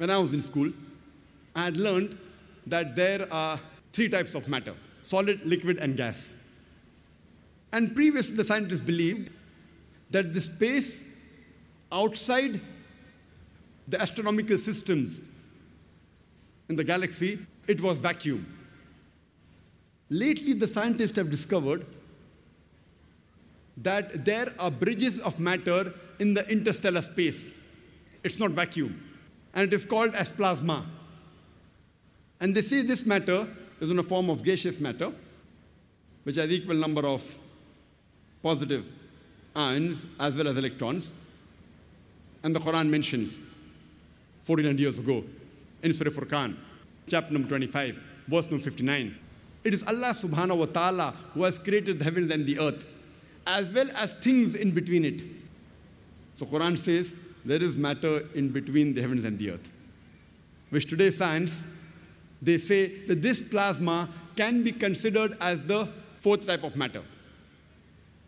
When I was in school, I had learned that there are three types of matter solid, liquid, and gas. And previously, the scientists believed that the space outside the astronomical systems in the galaxy, it was vacuum. Lately, the scientists have discovered that there are bridges of matter in the interstellar space. It's not vacuum and it is called as plasma. And they see this matter is in a form of gaseous matter, which has equal number of positive ions as well as electrons. And the Quran mentions 49 years ago in Surah Furqan, chapter number 25, verse number 59. It is Allah subhanahu wa ta'ala who has created the heavens and the earth, as well as things in between it. So Quran says, there is matter in between the heavens and the earth, which today science, they say that this plasma can be considered as the fourth type of matter.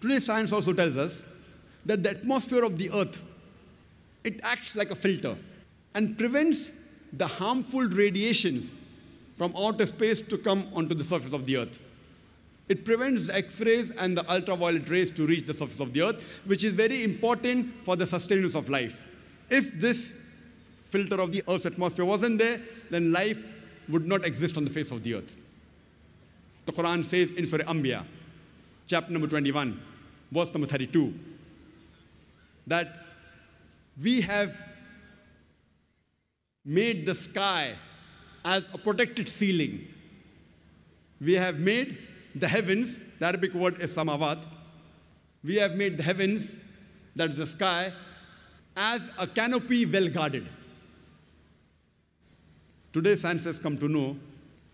Today science also tells us that the atmosphere of the earth, it acts like a filter and prevents the harmful radiations from outer space to come onto the surface of the earth. It prevents the X-rays and the ultraviolet rays to reach the surface of the Earth, which is very important for the sustenance of life. If this filter of the Earth's atmosphere wasn't there, then life would not exist on the face of the Earth. The Quran says in Surah Anbiya, chapter number 21, verse number 32, that we have made the sky as a protected ceiling. We have made the heavens, the Arabic word is samawat. We have made the heavens, that is the sky, as a canopy well guarded. Today, science has come to know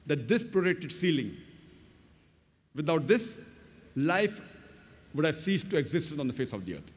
that this protected ceiling, without this, life would have ceased to exist on the face of the earth.